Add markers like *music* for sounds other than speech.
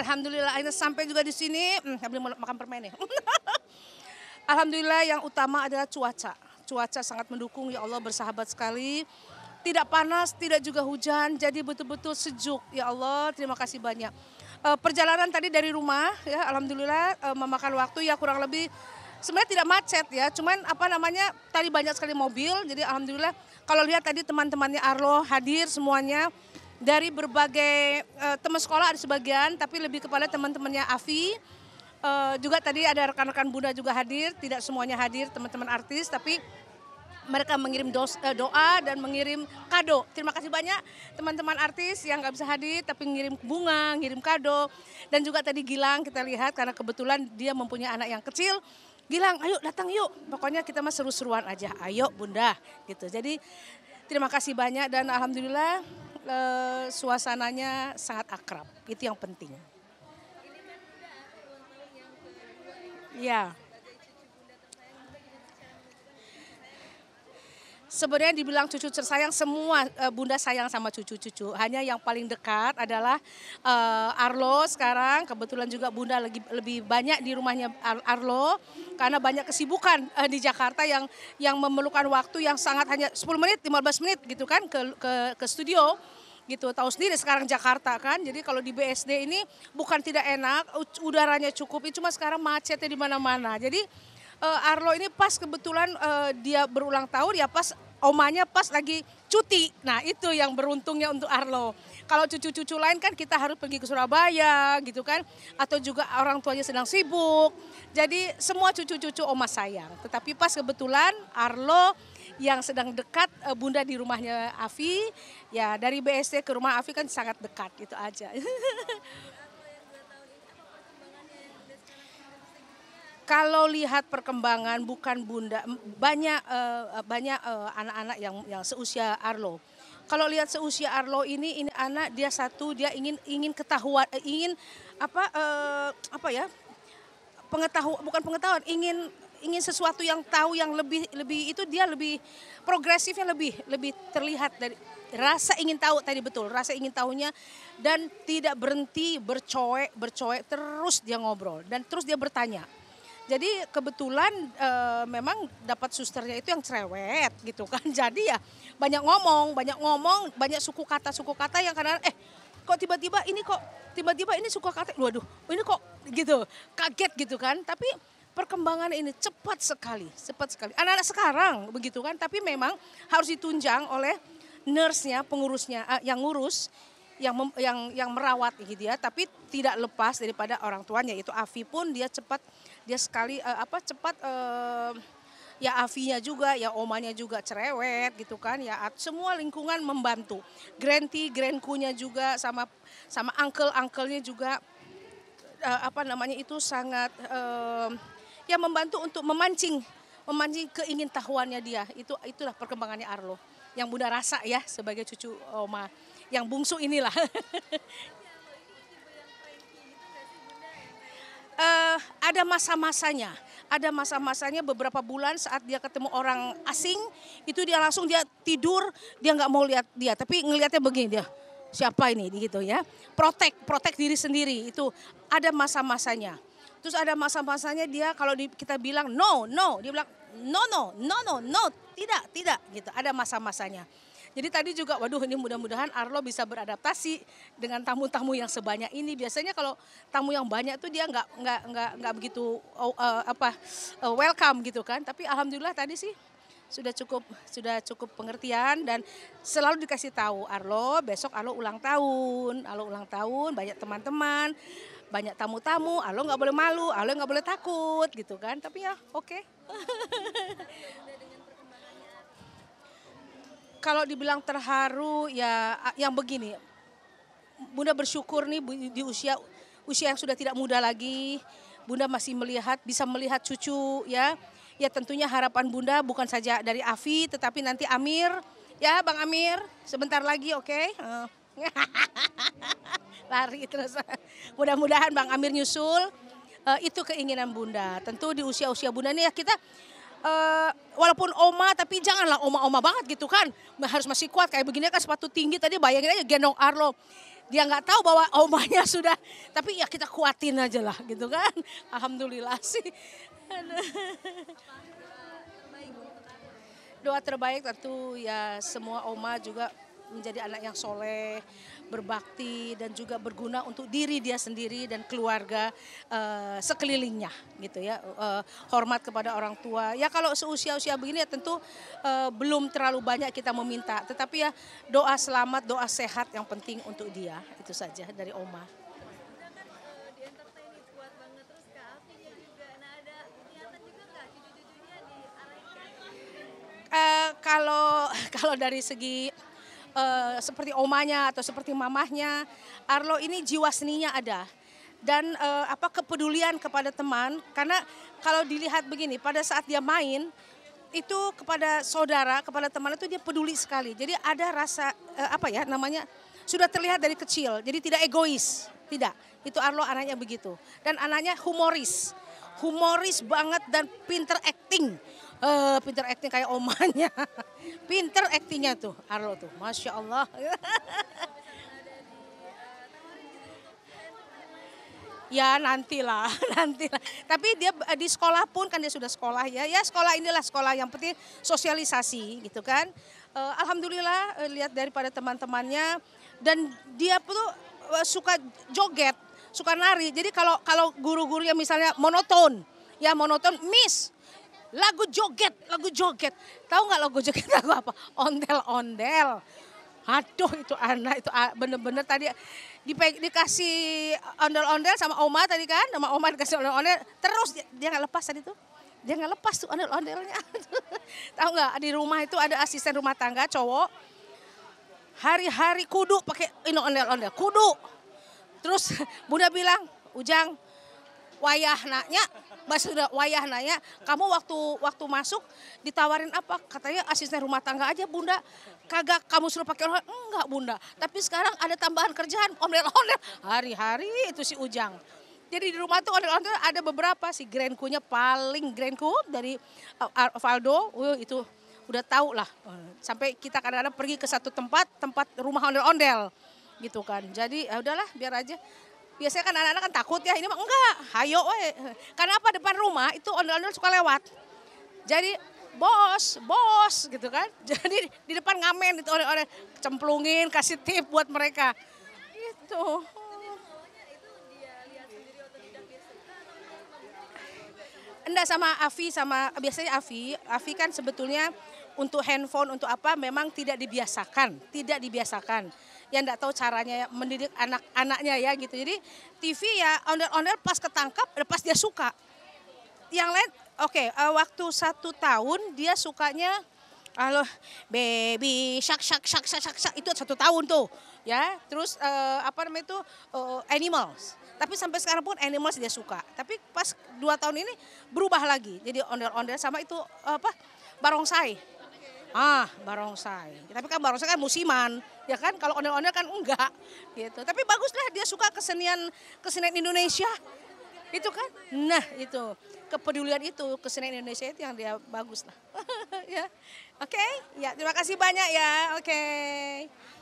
alhamdulillah akhirnya sampai juga di sini. Hmm, beli makan permen ya. *laughs* alhamdulillah yang utama adalah cuaca. Cuaca sangat mendukung ya Allah bersahabat sekali. Tidak panas, tidak juga hujan, jadi betul-betul sejuk. Ya Allah, terima kasih banyak. E, perjalanan tadi dari rumah, ya alhamdulillah e, memakan waktu ya kurang lebih sebenarnya tidak macet ya, cuman apa namanya tadi banyak sekali mobil, jadi alhamdulillah kalau lihat tadi teman-temannya Arlo hadir semuanya, dari berbagai uh, teman sekolah ada sebagian, tapi lebih kepada teman-temannya Avi. Uh, eh, juga tadi ada rekan-rekan Bunda juga hadir, tidak semuanya hadir teman-teman artis, tapi mereka mengirim dos, eh, doa dan mengirim kado. Terima kasih banyak teman-teman artis yang nggak bisa hadir, tapi ngirim bunga, ngirim kado. Dan juga tadi Gilang kita lihat karena kebetulan dia mempunyai anak yang kecil, Gilang, ayo datang yuk. Pokoknya kita mah seru-seruan aja. Ayo Bunda gitu. Jadi terima kasih banyak dan alhamdulillah Eh, suasananya sangat akrab. Itu yang penting. Ini kan udah tahun yang kedua ya. sebenarnya dibilang cucu tersayang semua eh, bunda sayang sama cucu-cucu. Hanya yang paling dekat adalah eh, Arlo sekarang kebetulan juga bunda lagi lebih banyak di rumahnya Arlo karena banyak kesibukan eh, di Jakarta yang yang memerlukan waktu yang sangat hanya 10 menit, 15 menit gitu kan ke ke ke studio gitu. Tahu sendiri sekarang Jakarta kan. Jadi kalau di BSD ini bukan tidak enak, udaranya cukup, cuma sekarang macetnya di mana-mana. Jadi Arlo ini pas kebetulan dia berulang tahun ya pas omanya pas lagi cuti. Nah itu yang beruntungnya untuk Arlo. Kalau cucu-cucu lain kan kita harus pergi ke Surabaya gitu kan. Atau juga orang tuanya sedang sibuk. Jadi semua cucu-cucu oma sayang. Tetapi pas kebetulan Arlo yang sedang dekat eh, bunda di rumahnya Avi. Ya dari BSD ke rumah Avi kan sangat dekat gitu aja. *laughs* kalau lihat perkembangan bukan bunda banyak uh, banyak anak eh, anak-anak yang yang seusia Arlo. Kalau lihat seusia Arlo ini ini anak dia satu dia ingin ingin ketahuan eh, ingin apa uh, apa ya pengetahuan bukan pengetahuan ingin ingin sesuatu yang tahu yang lebih lebih itu dia lebih progresifnya lebih lebih terlihat dari rasa ingin tahu tadi betul rasa ingin tahunya dan tidak berhenti bercoek bercoek terus dia ngobrol dan terus dia bertanya jadi kebetulan e, memang dapat susternya itu yang cerewet gitu kan. *laughs* Jadi ya banyak ngomong, banyak ngomong, banyak suku kata suku kata yang karena eh kok tiba-tiba ini kok tiba-tiba ini suku kata, waduh ini kok gitu kaget gitu kan. Tapi perkembangan ini cepat sekali, cepat sekali. Anak-anak sekarang begitu kan, tapi memang harus ditunjang oleh nurse-nya, pengurusnya eh, yang ngurus yang mem, yang yang merawat gitu ya tapi tidak lepas daripada orang tuanya Itu Avi pun dia cepat dia sekali uh, apa cepat uh, ya Avinya juga, ya omanya juga cerewet gitu kan, ya semua lingkungan membantu. Granti, grandkunya juga sama sama uncle-uncle-nya juga uh, apa namanya itu sangat uh, ya membantu untuk memancing memancing keingintahuannya dia. Itu itulah perkembangannya Arlo yang Bunda rasa ya sebagai cucu oma yang bungsu inilah. uh, *laughs* ada masa-masanya, ada masa-masanya beberapa bulan saat dia ketemu orang asing, itu dia langsung dia tidur, dia nggak mau lihat dia, tapi ngelihatnya begini dia siapa ini gitu ya. Protek, protek diri sendiri itu ada masa-masanya. Terus ada masa-masanya dia kalau kita bilang no, no, dia bilang no, no, no, no, no, tidak, tidak gitu. Ada masa-masanya. Jadi tadi juga waduh ini mudah-mudahan Arlo bisa beradaptasi dengan tamu-tamu yang sebanyak ini. Biasanya kalau tamu yang banyak tuh dia nggak nggak nggak nggak begitu uh, apa uh, welcome gitu kan. Tapi alhamdulillah tadi sih sudah cukup sudah cukup pengertian dan selalu dikasih tahu Arlo besok Arlo ulang tahun, Arlo ulang tahun banyak teman-teman banyak tamu-tamu, Arlo nggak boleh malu, Arlo nggak boleh takut gitu kan. Tapi ya oke. Okay. *laughs* kalau dibilang terharu ya yang begini. Bunda bersyukur nih di usia usia yang sudah tidak muda lagi. Bunda masih melihat bisa melihat cucu ya. Ya tentunya harapan Bunda bukan saja dari Afi tetapi nanti Amir ya Bang Amir sebentar lagi oke. Okay? *laughs* Lari terus. Mudah-mudahan Bang Amir nyusul. Eh, itu keinginan Bunda. Tentu di usia-usia Bunda nih ya kita uh, walaupun oma tapi janganlah oma-oma banget gitu kan. Harus masih kuat kayak begini kan sepatu tinggi tadi bayangin aja gendong Arlo. Dia nggak tahu bahwa omanya *laughs* sudah, tapi ya kita kuatin aja lah gitu kan. Alhamdulillah sih. *laughs* Doa terbaik tentu ya semua oma juga menjadi anak yang soleh, berbakti dan juga berguna untuk diri dia sendiri dan keluarga uh, sekelilingnya gitu ya. Uh, hormat kepada orang tua. Ya kalau seusia-usia begini ya tentu uh, belum terlalu banyak kita meminta, tetapi ya doa selamat, doa sehat yang penting untuk dia. Itu saja dari Oma. kalau *laughs* kalau dari segi Eh, seperti omanya atau seperti mamahnya. Arlo ini jiwa seninya ada dan uh, apa kepedulian kepada teman karena kalau dilihat begini pada saat dia main itu kepada saudara, kepada teman itu dia peduli sekali. Jadi ada rasa uh, apa ya namanya sudah terlihat dari kecil. Jadi tidak egois, tidak. Itu Arlo anaknya begitu. Dan anaknya humoris. Humoris banget dan pinter acting uh, pinter acting kayak omanya, *laughs* pinter actingnya tuh Arlo tuh, Masya Allah. *laughs* Ya nantilah, *laughs* nantilah. Tapi dia eh, di sekolah pun kan dia sudah sekolah ya. Ya sekolah inilah sekolah yang penting sosialisasi gitu kan. Uh, Alhamdulillah uh, lihat daripada teman-temannya dan dia tuh uh, suka joget, suka nari. Jadi kalau kalau guru guru yang misalnya monoton, ya monoton miss lagu joget, lagu joget. Tahu nggak lagu joget lagu apa? Ondel-ondel. Aduh itu anak itu bener-bener tadi di, dikasih ondel-ondel sama Oma tadi kan, sama Oma dikasih ondel-ondel. Terus dia nggak lepas tadi tuh. Dia nggak lepas tuh ondel-ondelnya. *laughs* Tahu nggak di rumah itu ada asisten rumah tangga cowok. Hari-hari kudu pakai ini ondel-ondel, kudu. Terus Bunda bilang, Ujang, wayah naknya sudah wayah nanya, kamu waktu waktu masuk ditawarin apa? Katanya asisten rumah tangga aja bunda. Kagak kamu suruh pakai online? Enggak bunda. Tapi sekarang ada tambahan kerjaan ondel-ondel. Hari-hari itu si Ujang. Jadi di rumah tuh ondel-ondel ada beberapa si grandkunya paling grandku dari eh, Valdo uh, itu udah tau lah. Sampai kita kadang-kadang pergi ke satu tempat, tempat rumah ondel-ondel gitu kan. Jadi ya udahlah biar aja biasanya kan anak-anak kan takut ya, ini mah enggak, hayo we. Karena apa depan rumah itu ondel-ondel suka lewat. Jadi bos, bos gitu kan. *laughs* Jadi di depan ngamen itu orang-orang cemplungin, kasih tip buat mereka. itu. Enggak sama Avi sama biasanya Avi, Avi kan sebetulnya untuk handphone untuk apa memang tidak dibiasakan, tidak dibiasakan yang tidak tahu caranya mendidik anak-anaknya ya gitu. Jadi TV ya ondel-ondel pas ketangkap, eh, pas dia suka. Yang lain, oke, okay, uh, eh, waktu satu tahun dia sukanya halo baby shak shak shak shak shak shak itu satu tahun tuh ya terus uh, apa namanya itu uh, animals tapi sampai sekarang pun animals dia suka tapi pas dua tahun ini berubah lagi jadi ondel ondel sama itu uh, apa barongsai ah barongsai tapi kan barongsai kan musiman ya kan kalau ondel-ondel kan enggak gitu tapi baguslah dia suka kesenian kesenian Indonesia itu kan nah itu kepedulian itu kesenian Indonesia itu yang dia bagus lah *laughs* ya oke okay? ya terima kasih banyak ya oke okay.